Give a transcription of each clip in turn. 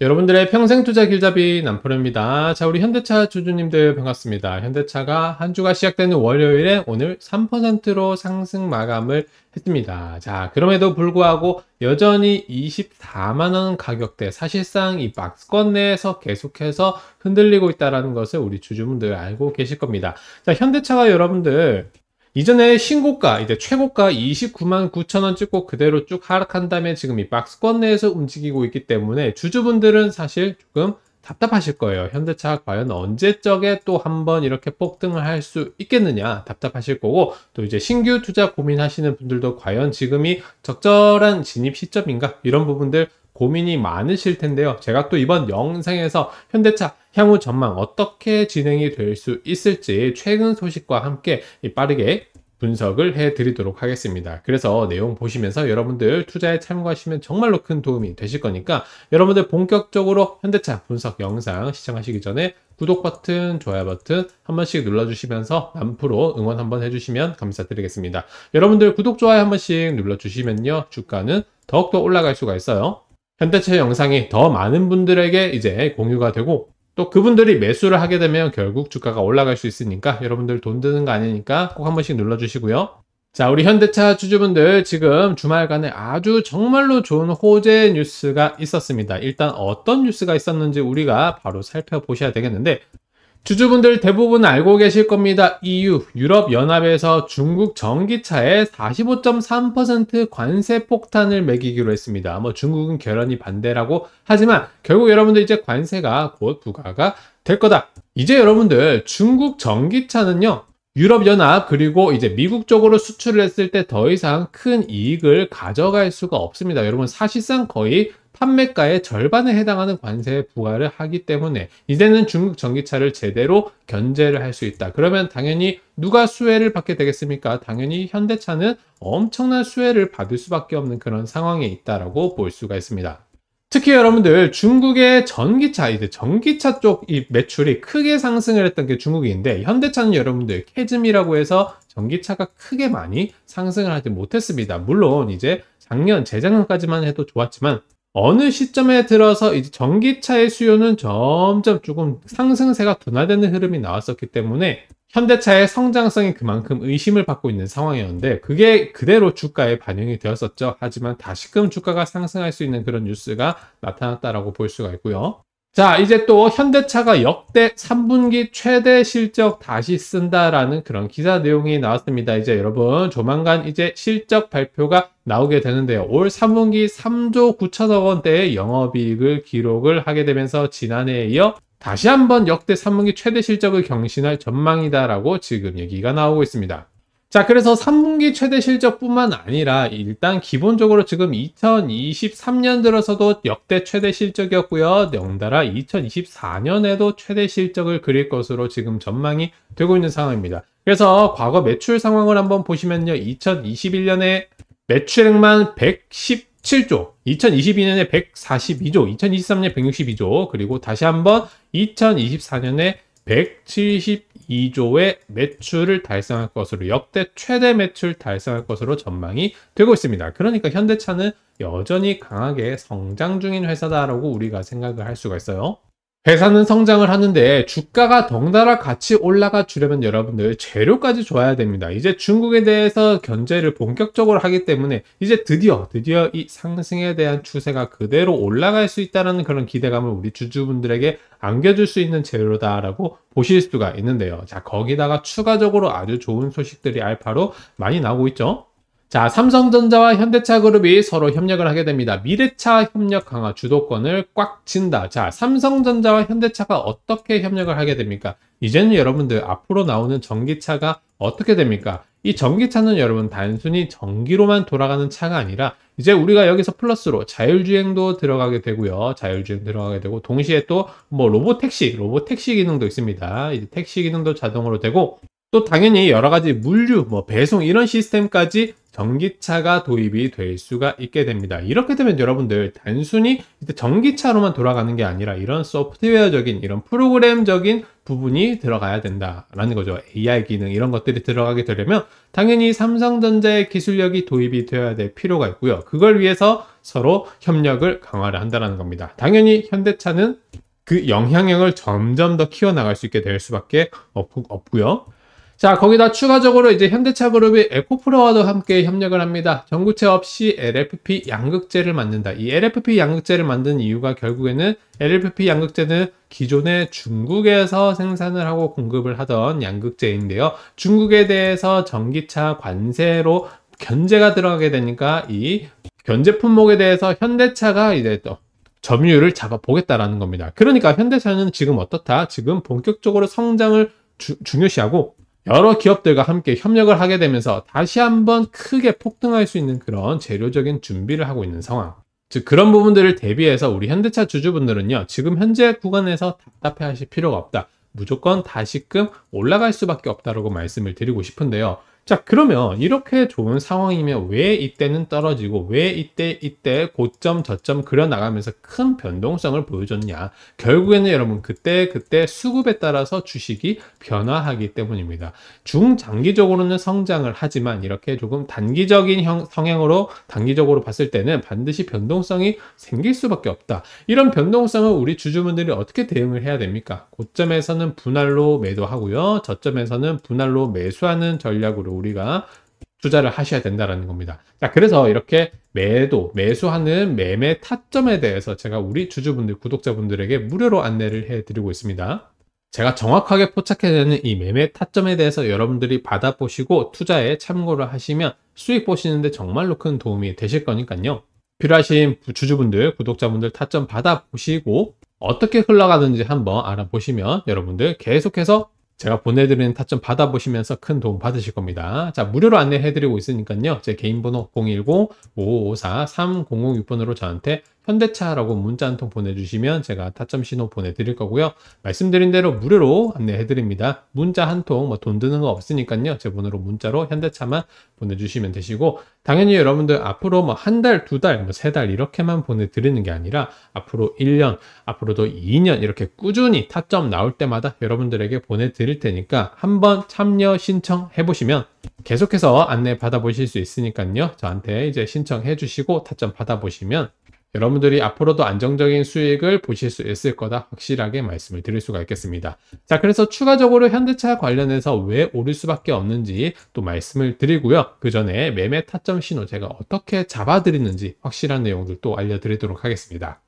여러분들의 평생 투자 길잡이 남포입니다. 자, 우리 현대차 주주님들 반갑습니다. 현대차가 한 주가 시작되는 월요일에 오늘 3%로 상승 마감을 했습니다. 자, 그럼에도 불구하고 여전히 24만원 가격대 사실상 이 박스권 내에서 계속해서 흔들리고 있다는 것을 우리 주주분들 알고 계실 겁니다. 자, 현대차가 여러분들 이전에 신고가 이제 최고가 29만 9천원 찍고 그대로 쭉 하락한 다음에 지금 이 박스권 내에서 움직이고 있기 때문에 주주분들은 사실 조금 답답하실 거예요. 현대차 과연 언제적에 또 한번 이렇게 폭등을 할 수 있겠느냐 답답하실 거고 또 이제 신규 투자 고민하시는 분들도 과연 지금이 적절한 진입 시점인가 이런 부분들 고민이 많으실 텐데요. 제가 또 이번 영상에서 현대차 향후 전망 어떻게 진행이 될 수 있을지 최근 소식과 함께 빠르게 분석을 해 드리도록 하겠습니다 그래서 내용 보시면서 여러분들 투자에 참고하시면 정말로 큰 도움이 되실 거니까 여러분들 본격적으로 현대차 분석 영상 시청하시기 전에 구독 버튼, 좋아요 버튼 한 번씩 눌러주시면서 남프로 응원 한 번 해주시면 감사드리겠습니다 여러분들 구독, 좋아요 한 번씩 눌러주시면요 주가는 더욱더 올라갈 수가 있어요 현대차 영상이 더 많은 분들에게 이제 공유가 되고 또 그분들이 매수를 하게 되면 결국 주가가 올라갈 수 있으니까 여러분들 돈 드는 거 아니니까 꼭 한 번씩 눌러주시고요. 자, 우리 현대차 주주분들 지금 주말간에 아주 정말로 좋은 호재 뉴스가 있었습니다. 일단 어떤 뉴스가 있었는지 우리가 바로 살펴보셔야 되겠는데 주주분들 대부분 알고 계실 겁니다. EU, 유럽연합에서 중국 전기차에 45.3% 관세 폭탄을 매기기로 했습니다. 뭐 중국은 결연히 반대라고 하지만 결국 여러분들 이제 관세가 곧 부과가 될 거다. 이제 여러분들 중국 전기차는요. 유럽연합 그리고 이제 미국 쪽으로 수출을 했을 때 더 이상 큰 이익을 가져갈 수가 없습니다. 여러분 사실상 거의 판매가의 절반에 해당하는 관세 부과를 하기 때문에 이제는 중국 전기차를 제대로 견제를 할 수 있다. 그러면 당연히 누가 수혜를 받게 되겠습니까? 당연히 현대차는 엄청난 수혜를 받을 수밖에 없는 그런 상황에 있다라고 볼 수가 있습니다. 특히 여러분들 중국의 전기차 이제 전기차 쪽 이 매출이 크게 상승을 했던 게 중국인데 현대차는 여러분들 캐즘이라고 해서 전기차가 크게 많이 상승을 하지 못했습니다. 물론 이제 작년 재작년까지만 해도 좋았지만 어느 시점에 들어서 이제 전기차의 수요는 점점 조금 상승세가 둔화되는 흐름이 나왔었기 때문에 현대차의 성장성이 그만큼 의심을 받고 있는 상황이었는데 그게 그대로 주가에 반영이 되었었죠. 하지만 다시금 주가가 상승할 수 있는 그런 뉴스가 나타났다라고 볼 수가 있고요. 자 이제 또 현대차가 역대 3분기 최대 실적 다시 쓴다라는 그런 기사 내용이 나왔습니다. 이제 여러분 조만간 이제 실적 발표가 나오게 되는데요. 올 3분기 3조 9천억 원대의 영업이익을 기록을 하게 되면서 지난해에 이어 다시 한번 역대 3분기 최대 실적을 경신할 전망이다라고 지금 얘기가 나오고 있습니다. 자, 그래서 3분기 최대 실적뿐만 아니라 일단 기본적으로 지금 2023년 들어서도 역대 최대 실적이었고요. 연달아 2024년에도 최대 실적을 그릴 것으로 지금 전망이 되고 있는 상황입니다. 그래서 과거 매출 상황을 한번 보시면요. 2021년에 매출액만 117조, 2022년에 142조, 2023년에 162조, 그리고 다시 한번 2024년에 172조의 매출을 달성할 것으로 역대 최대 매출 달성할 것으로 전망이 되고 있습니다. 그러니까 현대차는 여전히 강하게 성장 중인 회사다라고 우리가 생각을 할 수가 있어요. 회사는 성장을 하는데 주가가 덩달아 같이 올라가 주려면 여러분들 재료까지 줘야 됩니다. 이제 중국에 대해서 견제를 본격적으로 하기 때문에 이제 드디어 드디어 이 상승에 대한 추세가 그대로 올라갈 수 있다는 그런 기대감을 우리 주주분들에게 안겨줄 수 있는 재료다라고 보실 수가 있는데요. 자 거기다가 추가적으로 아주 좋은 소식들이 알파로 많이 나오고 있죠. 자, 삼성전자와 현대차그룹이 서로 협력을 하게 됩니다. 미래차 협력 강화 주도권을 꽉 친다. 자, 삼성전자와 현대차가 어떻게 협력을 하게 됩니까? 이제는 여러분들 앞으로 나오는 전기차가 어떻게 됩니까? 이 전기차는 여러분 단순히 전기로만 돌아가는 차가 아니라 이제 우리가 여기서 플러스로 자율주행도 들어가게 되고요. 자율주행 들어가게 되고 동시에 또 뭐 로봇 택시, 로봇 택시 기능도 있습니다. 이제 택시 기능도 자동으로 되고 또 당연히 여러 가지 물류, 뭐 배송 이런 시스템까지 전기차가 도입이 될 수가 있게 됩니다. 이렇게 되면 여러분들 단순히 전기차로만 돌아가는 게 아니라 이런 소프트웨어적인 이런 프로그램적인 부분이 들어가야 된다라는 거죠. AI 기능 이런 것들이 들어가게 되려면 당연히 삼성전자의 기술력이 도입이 되어야 될 필요가 있고요. 그걸 위해서 서로 협력을 강화를 한다는 겁니다. 당연히 현대차는 그 영향력을 점점 더 키워나갈 수 있게 될 수밖에 없, 없고요. 자, 거기다 추가적으로 이제 현대차 그룹이 에코프로와도 함께 협력을 합니다. 전구체 없이 LFP 양극재를 만든다. 이 LFP 양극재를 만든 이유가 결국에는 LFP 양극재는 기존에 중국에서 생산을 하고 공급을 하던 양극재인데요. 중국에 대해서 전기차 관세로 견제가 들어가게 되니까 이 견제 품목에 대해서 현대차가 이제 또 점유율을 잡아보겠다라는 겁니다. 그러니까 현대차는 지금 어떻다? 지금 본격적으로 성장을 주, 중요시하고 여러 기업들과 함께 협력을 하게 되면서 다시 한번 크게 폭등할 수 있는 그런 재료적인 준비를 하고 있는 상황. 즉 그런 부분들을 대비해서 우리 현대차 주주분들은요. 지금 현재 구간에서 답답해 하실 필요가 없다. 무조건 다시금 올라갈 수밖에 없다라고 말씀을 드리고 싶은데요. 자 그러면 이렇게 좋은 상황이면 왜 이때는 떨어지고 왜 이때 이때 고점 저점 그려나가면서 큰 변동성을 보여줬냐 결국에는 여러분 그때 그때 수급에 따라서 주식이 변화하기 때문입니다 중장기적으로는 성장을 하지만 이렇게 조금 단기적인 형, 성향으로 단기적으로 봤을 때는 반드시 변동성이 생길 수밖에 없다 이런 변동성을 우리 주주분들이 어떻게 대응을 해야 됩니까 고점에서는 분할로 매도하고요 저점에서는 분할로 매수하는 전략으로 우리가 투자를 하셔야 된다라는 겁니다. 자, 그래서 이렇게 매도, 매수하는 매매 타점에 대해서 제가 우리 주주분들, 구독자분들에게 무료로 안내를 해드리고 있습니다. 제가 정확하게 포착해야되는이 매매 타점에 대해서 여러분들이 받아보시고 투자에 참고를 하시면 수익 보시는데 정말로 큰 도움이 되실 거니까요. 필요하신 주주분들, 구독자분들 타점 받아보시고 어떻게 흘러가는지 한번 알아보시면 여러분들 계속해서 제가 보내드리는 타점 받아보시면서 큰 도움 받으실 겁니다. 자, 무료로 안내해드리고 있으니까요. 제 개인 번호 010-5554-3006번으로 저한테 현대차라고 문자 한 통 보내주시면 제가 타점 신호 보내드릴 거고요. 말씀드린 대로 무료로 안내해드립니다. 문자 한 통, 뭐 돈 드는 거 없으니까요. 제 번호로 문자로 현대차만 보내주시면 되시고, 당연히 여러분들 앞으로 뭐 한 달, 두 달, 뭐 세 달 이렇게만 보내드리는 게 아니라 앞으로 1년, 앞으로도 2년 이렇게 꾸준히 타점 나올 때마다 여러분들에게 보내드릴 테니까 한번 참여 신청 해보시면 계속해서 안내 받아보실 수 있으니까요. 저한테 이제 신청해 주시고 타점 받아보시면 여러분들이 앞으로도 안정적인 수익을 보실 수 있을 거다 확실하게 말씀을 드릴 수가 있겠습니다. 자 그래서 추가적으로 현대차 관련해서 왜 오를 수밖에 없는지 또 말씀을 드리고요. 그 전에 매매 타점 신호 제가 어떻게 잡아드리는지 확실한 내용들 또 알려드리도록 하겠습니다.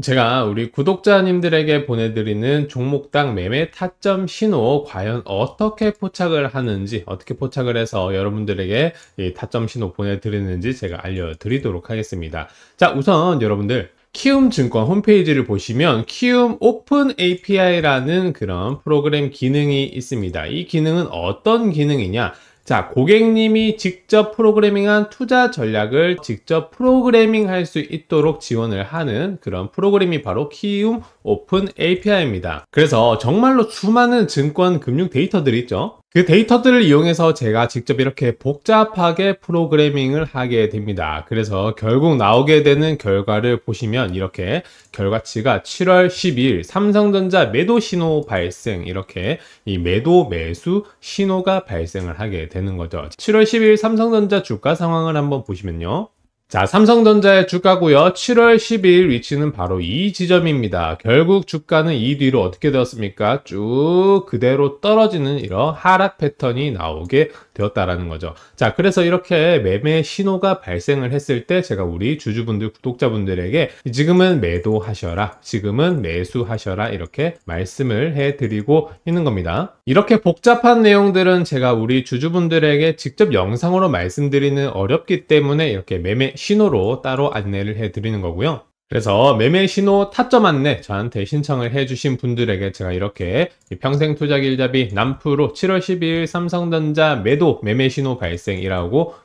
제가 우리 구독자님들에게 보내드리는 종목당 매매 타점 신호 과연 어떻게 포착을 하는지 어떻게 포착을 해서 여러분들에게 타점 신호 보내드리는지 제가 알려드리도록 하겠습니다 자 우선 여러분들 키움 증권 홈페이지를 보시면 키움 오픈 API라는 그런 프로그램 기능이 있습니다. 이 기능은 어떤 기능이냐? 자, 고객님이 직접 프로그래밍한 투자 전략을 직접 프로그래밍 할수 있도록 지원을 하는 그런 프로그램이 바로 키움 오픈 API입니다. 그래서 정말로 수많은 증권 금융 데이터들이 있죠. 그 데이터들을 이용해서 제가 직접 이렇게 복잡하게 프로그래밍을 하게 됩니다. 그래서 결국 나오게 되는 결과를 보시면 이렇게 결과치가 7월 12일 삼성전자 매도 신호 발생 이렇게 이 매도 매수 신호가 발생을 하게 되는 거죠. 7월 12일 삼성전자 주가 상황을 한번 보시면요. 자, 삼성전자의 주가고요. 7월 12일 위치는 바로 이 지점입니다. 결국 주가는 이 뒤로 어떻게 되었습니까? 쭉 그대로 떨어지는 이런 하락 패턴이 나오게 되었다라는 거죠. 자, 그래서 이렇게 매매 신호가 발생을 했을 때 제가 우리 주주분들, 구독자분들에게 지금은 매도하셔라, 지금은 매수하셔라 이렇게 말씀을 해드리고 있는 겁니다. 이렇게 복잡한 내용들은 제가 우리 주주분들에게 직접 영상으로 말씀드리는 어렵기 때문에 이렇게 매매 신호로 따로 안내를 해드리는 거고요. 그래서 매매 신호 타점 안내 저한테 신청을 해주신 분들에게 제가 이렇게 평생 투자 길잡이 남프로 7월 12일 삼성전자 매도 매매 신호 발생이라고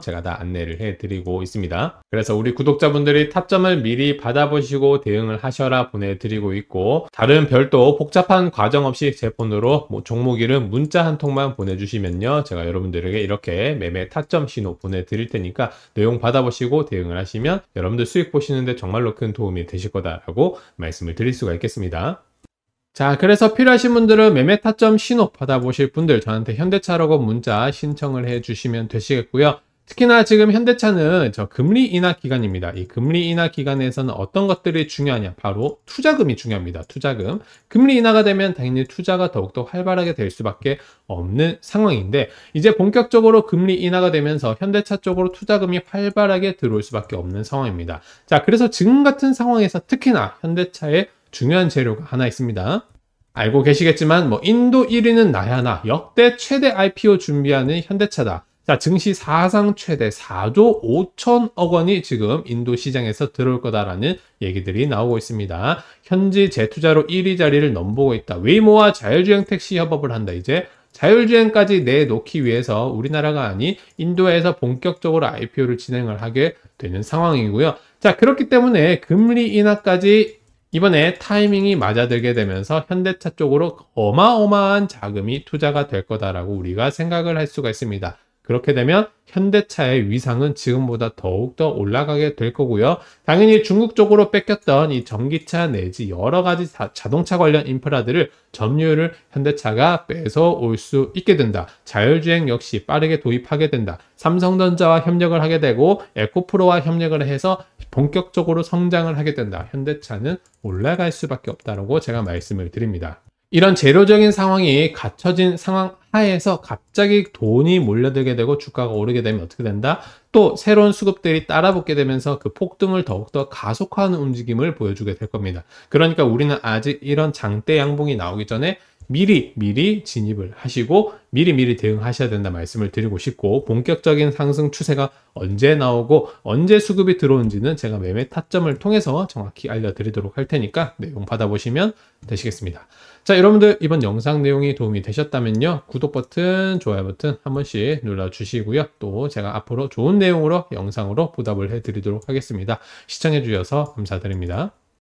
제가 다 안내를 해드리고 있습니다. 그래서 우리 구독자분들이 타점을 미리 받아보시고 대응을 하셔라 보내드리고 있고 다른 별도 복잡한 과정 없이 제 폰으로 뭐 종목 이름 문자 한 통만 보내주시면요. 제가 여러분들에게 이렇게 매매 타점 신호 보내드릴 테니까 내용 받아보시고 대응을 하시면 여러분들 수익 보시는데 정말로 큰 도움이 되실 거다라고 말씀을 드릴 수가 있겠습니다. 자 그래서 필요하신 분들은 매매 타점 신호 받아보실 분들 저한테 현대차라고 문자 신청을 해주시면 되시겠고요 특히나 지금 현대차는 저 금리 인하 기간입니다. 이 금리 인하 기간에서는 어떤 것들이 중요하냐? 바로 투자금이 중요합니다. 투자금. 금리 인하가 되면 당연히 투자가 더욱더 활발하게 될 수밖에 없는 상황인데 이제 본격적으로 금리 인하가 되면서 현대차 쪽으로 투자금이 활발하게 들어올 수밖에 없는 상황입니다. 자, 그래서 지금 같은 상황에서 특히나 현대차의 중요한 재료가 하나 있습니다. 알고 계시겠지만 뭐 인도 1위는 나야나 역대 최대 IPO 준비하는 현대차다. 자, 증시 사상 최대 4조 5천억 원이 지금 인도 시장에서 들어올 거다라는 얘기들이 나오고 있습니다. 현지 재투자로 1위 자리를 넘보고 있다. 웨이모와 자율주행 택시 협업을 한다. 이제 자율주행까지 내놓기 위해서 우리나라가 아닌 인도에서 본격적으로 IPO를 진행을 하게 되는 상황이고요. 자, 그렇기 때문에 금리 인하까지 이번에 타이밍이 맞아들게 되면서 현대차 쪽으로 어마어마한 자금이 투자가 될 거다라고 우리가 생각을 할 수가 있습니다. 그렇게 되면 현대차의 위상은 지금보다 더욱더 올라가게 될 거고요. 당연히 중국 쪽으로 뺏겼던 이 전기차 내지 여러 가지 자, 동차 관련 인프라들을 점유율을 현대차가 뺏어올 수 있게 된다. 자율주행 역시 빠르게 도입하게 된다. 삼성전자와 협력을 하게 되고 에코프로와 협력을 해서 본격적으로 성장을 하게 된다. 현대차는 올라갈 수밖에 없다라고 제가 말씀을 드립니다. 이런 재료적인 상황이 갖춰진 상황 하에서 갑자기 돈이 몰려들게 되고 주가가 오르게 되면 어떻게 된다? 또 새로운 수급들이 따라붙게 되면서 그 폭등을 더욱더 가속화하는 움직임을 보여주게 될 겁니다. 그러니까 우리는 아직 이런 장대 양봉이 나오기 전에 미리 미리 진입을 하시고 미리 미리 대응하셔야 된다 말씀을 드리고 싶고 본격적인 상승 추세가 언제 나오고 언제 수급이 들어온지는 제가 매매 타점을 통해서 정확히 알려드리도록 할 테니까 내용 받아보시면 되시겠습니다. 자 여러분들 이번 영상 내용이 도움이 되셨다면요 구독 버튼 좋아요 버튼 한 번씩 눌러주시고요 또 제가 앞으로 좋은 내용으로 영상으로 보답을 해드리도록 하겠습니다. 시청해주셔서 감사드립니다.